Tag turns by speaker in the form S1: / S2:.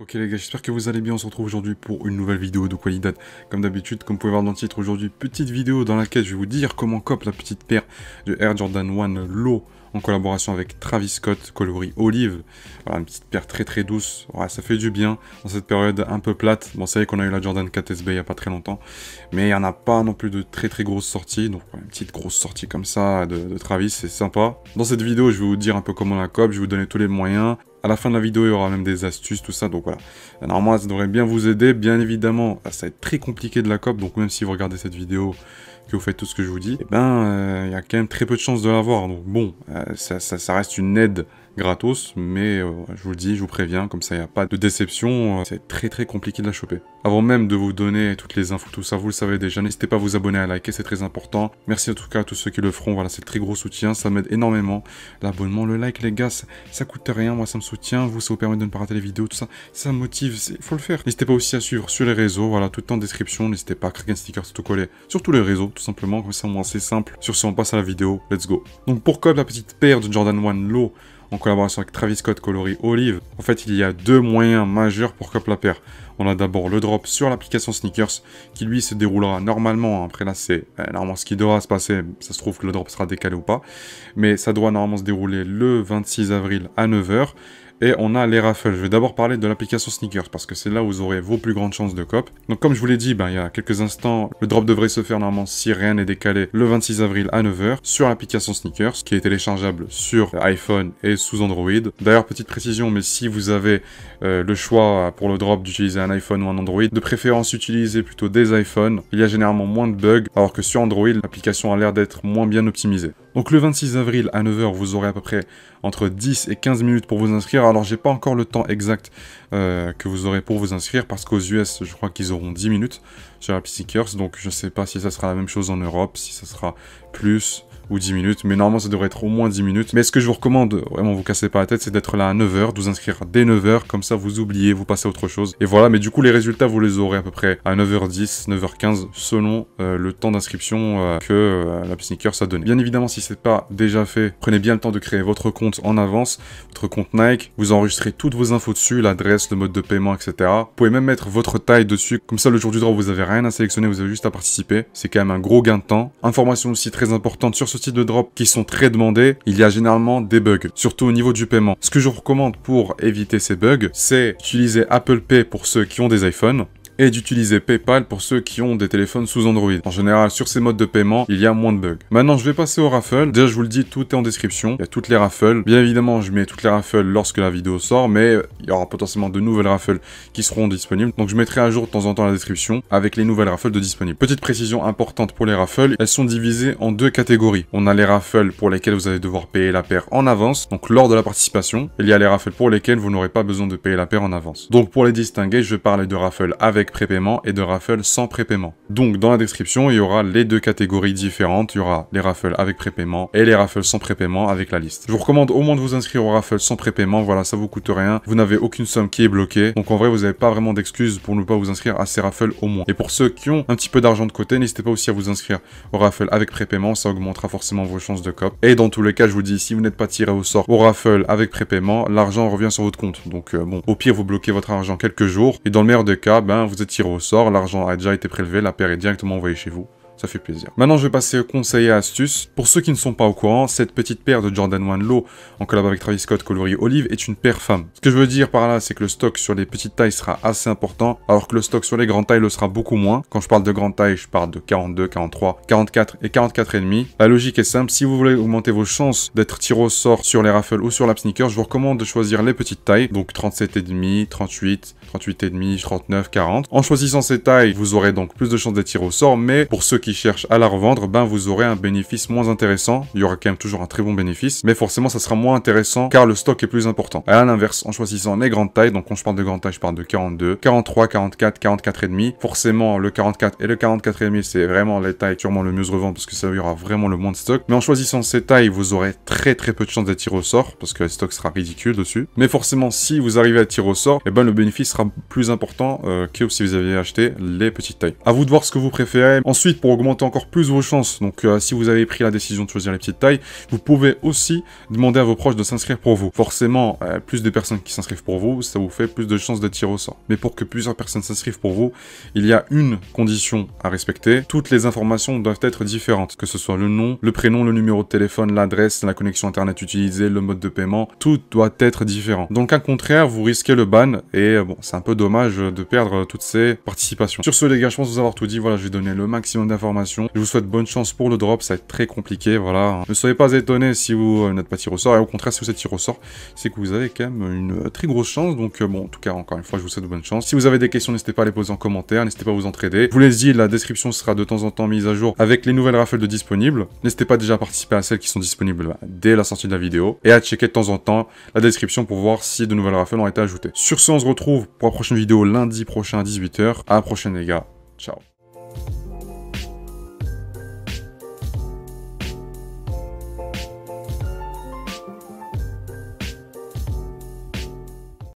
S1: Ok les gars, j'espère que vous allez bien, on se retrouve aujourd'hui pour une nouvelle vidéo de Qualidad. Comme d'habitude, comme vous pouvez voir dans le titre aujourd'hui, petite vidéo dans laquelle je vais vous dire comment cope la petite paire de Air Jordan 1 Low en collaboration avec Travis Scott, coloris olive. Voilà, une petite paire très très douce, voilà, ça fait du bien dans cette période un peu plate. Bon, c'est vrai qu'on a eu la Jordan 4 SB il n'y a pas très longtemps, mais il n'y en a pas non plus de très très grosses sorties. Donc une petite grosse sortie comme ça de, Travis, c'est sympa. Dans cette vidéo, je vais vous dire un peu comment la cope, je vais vous donner tous les moyens. À la fin de la vidéo, il y aura même des astuces, tout ça. Donc voilà. Normalement, ça devrait bien vous aider. Bien évidemment, ça va être très compliqué de la COP. Donc même si vous regardez cette vidéo, que vous faites tout ce que je vous dis, eh ben, euh, il y a quand même très peu de chances de l'avoir. Donc bon, euh, ça, ça, reste une aide gratos, mais euh, je vous le dis, je vous préviens, comme ça il n'y a pas de déception, euh, c'est très très compliqué de la choper. Avant même de vous donner toutes les infos, tout ça, vous le savez déjà, n'hésitez pas à vous abonner, à liker, c'est très important. Merci en tout cas à tous ceux qui le feront, voilà, c'est le très gros soutien, ça m'aide énormément. L'abonnement, le like, les gars, ça, coûte rien, moi ça me soutient, vous ça vous permet de ne pas rater les vidéos, tout ça, ça me motive, il faut le faire. N'hésitez pas aussi à suivre sur les réseaux, voilà, tout en description, n'hésitez pas à craquer un sticker tout coller sur tous les réseaux, tout simplement, comme ça c'est simple. Sur ce, on passe à la vidéo, let's go. Donc pourquoi la petite paire de Jordan 1 Low en collaboration avec Travis Scott, Coloris, Olive. En fait, il y a deux moyens majeurs pour cop la paire. On a d'abord le drop sur l'application Sneakers, qui lui se déroulera normalement. Après là, c'est euh, normalement ce qui devra se passer. Ça se trouve que le drop sera décalé ou pas. Mais ça doit normalement se dérouler le 26 avril à 9h et on a les raffles. Je vais d'abord parler de l'application Sneakers parce que c'est là où vous aurez vos plus grandes chances de cop. Donc comme je vous l'ai dit, ben, il y a quelques instants, le drop devrait se faire normalement si rien n'est décalé le 26 avril à 9h sur l'application Sneakers qui est téléchargeable sur iPhone et sous Android. D'ailleurs, petite précision, mais si vous avez euh, le choix pour le drop d'utiliser un iPhone ou un Android, de préférence utilisez plutôt des iPhones. Il y a généralement moins de bugs alors que sur Android, l'application a l'air d'être moins bien optimisée. Donc le 26 avril à 9h, vous aurez à peu près entre 10 et 15 minutes pour vous inscrire. Alors, j'ai pas encore le temps exact euh, que vous aurez pour vous inscrire parce qu'aux US, je crois qu'ils auront 10 minutes sur La Seekers. Donc, je sais pas si ça sera la même chose en Europe, si ça sera plus ou 10 minutes, mais normalement ça devrait être au moins 10 minutes. Mais ce que je vous recommande, vraiment vous cassez pas la tête, c'est d'être là à 9h, de vous inscrire dès 9h, comme ça vous oubliez, vous passez à autre chose. Et voilà, mais du coup les résultats vous les aurez à peu près à 9h10, 9h15, selon euh, le temps d'inscription euh, que la sneaker a donné. Bien évidemment, si c'est pas déjà fait, prenez bien le temps de créer votre compte en avance, votre compte Nike, vous enregistrez toutes vos infos dessus, l'adresse, le mode de paiement, etc. Vous pouvez même mettre votre taille dessus, comme ça le jour du drop vous avez rien à sélectionner, vous avez juste à participer. C'est quand même un gros gain de temps. Information aussi très importante sur ce type de drop qui sont très demandés, il y a généralement des bugs, surtout au niveau du paiement. Ce que je recommande pour éviter ces bugs, c'est utiliser Apple Pay pour ceux qui ont des iPhones et d'utiliser PayPal pour ceux qui ont des téléphones sous Android. En général, sur ces modes de paiement, il y a moins de bugs. Maintenant, je vais passer aux raffles. Déjà, je vous le dis, tout est en description. Il y a toutes les raffles. Bien évidemment, je mets toutes les raffles lorsque la vidéo sort, mais euh, il y aura potentiellement de nouvelles raffles qui seront disponibles. Donc, je mettrai à jour de temps en temps la description avec les nouvelles raffles de disponibles. Petite précision importante pour les raffles, elles sont divisées en deux catégories. On a les raffles pour lesquelles vous allez devoir payer la paire en avance, donc lors de la participation. Il y a les raffles pour lesquelles vous n'aurez pas besoin de payer la paire en avance. Donc, pour les distinguer, je vais parler de raffles avec prépaiement et de raffles sans prépaiement. Donc dans la description, il y aura les deux catégories différentes, il y aura les raffles avec prépaiement et les raffles sans prépaiement avec la liste. Je vous recommande au moins de vous inscrire au raffle sans prépaiement, voilà, ça vous coûte rien, vous n'avez aucune somme qui est bloquée, donc en vrai, vous n'avez pas vraiment d'excuses pour ne pas vous inscrire à ces raffles au moins. Et pour ceux qui ont un petit peu d'argent de côté, n'hésitez pas aussi à vous inscrire au raffle avec prépaiement, ça augmentera forcément vos chances de cop. Et dans tous les cas, je vous dis, si vous n'êtes pas tiré au sort au raffle avec prépaiement, l'argent revient sur votre compte. Donc euh, bon, au pire, vous bloquez votre argent quelques jours, et dans le meilleur des cas, ben, vous vous êtes tiré au sort, l'argent a déjà été prélevé, la paire est directement envoyée chez vous ça fait plaisir. Maintenant, je vais passer aux conseils et astuces. Pour ceux qui ne sont pas au courant, cette petite paire de Jordan 1 Low en collab avec Travis Scott, Colorie olive, est une paire femme. Ce que je veux dire par là, c'est que le stock sur les petites tailles sera assez important, alors que le stock sur les grandes tailles le sera beaucoup moins. Quand je parle de grandes tailles, je parle de 42, 43, 44 et 44,5. La logique est simple, si vous voulez augmenter vos chances d'être tiré au sort sur les raffles ou sur la sneaker, je vous recommande de choisir les petites tailles, donc 37,5, 38, 38,5, 39, 40. En choisissant ces tailles, vous aurez donc plus de chances d'être tiré au sort, mais pour ceux qui qui cherchent à la revendre, ben vous aurez un bénéfice moins intéressant. Il y aura quand même toujours un très bon bénéfice, mais forcément ça sera moins intéressant car le stock est plus important. À l'inverse, en choisissant les grandes tailles, donc quand je parle de grande taille, je parle de 42, 43, 44, 44 et demi. Forcément, le 44 et le 44 et demi, c'est vraiment les tailles sûrement le mieux revendre parce que ça y aura vraiment le moins de stock. Mais en choisissant ces tailles, vous aurez très très peu de chances d'être tiré au sort parce que le stock sera ridicule dessus. Mais forcément, si vous arrivez à tirer au sort, et eh ben le bénéfice sera plus important euh, que si vous aviez acheté les petites tailles. À vous de voir ce que vous préférez. Ensuite, pour augmenter encore plus vos chances. Donc euh, si vous avez pris la décision de choisir les petites tailles, vous pouvez aussi demander à vos proches de s'inscrire pour vous. Forcément, euh, plus de personnes qui s'inscrivent pour vous, ça vous fait plus de chances de tirer au sort. Mais pour que plusieurs personnes s'inscrivent pour vous, il y a une condition à respecter. Toutes les informations doivent être différentes, que ce soit le nom, le prénom, le numéro de téléphone, l'adresse, la connexion internet utilisée, le mode de paiement, tout doit être différent. Donc, au contraire, vous risquez le ban et euh, bon, c'est un peu dommage de perdre toutes ces participations. Sur ce les gars, je pense vous avoir tout dit, voilà, je vais donner le maximum d'informations je vous souhaite bonne chance pour le drop, ça va être très compliqué, voilà. Ne soyez pas étonné si vous euh, n'êtes pas tiré au sort, et au contraire, si vous êtes tiré au sort, c'est que vous avez quand même une euh, très grosse chance, donc euh, bon, en tout cas, encore une fois, je vous souhaite bonne chance. Si vous avez des questions, n'hésitez pas à les poser en commentaire, n'hésitez pas à vous entraider. Je vous les dit, la description sera de temps en temps mise à jour avec les nouvelles raffles de disponibles. N'hésitez pas déjà à participer à celles qui sont disponibles bah, dès la sortie de la vidéo, et à checker de temps en temps la description pour voir si de nouvelles raffles ont été ajoutées. Sur ce, on se retrouve pour la prochaine vidéo lundi prochain à 18h. À la prochaine les gars. Ciao.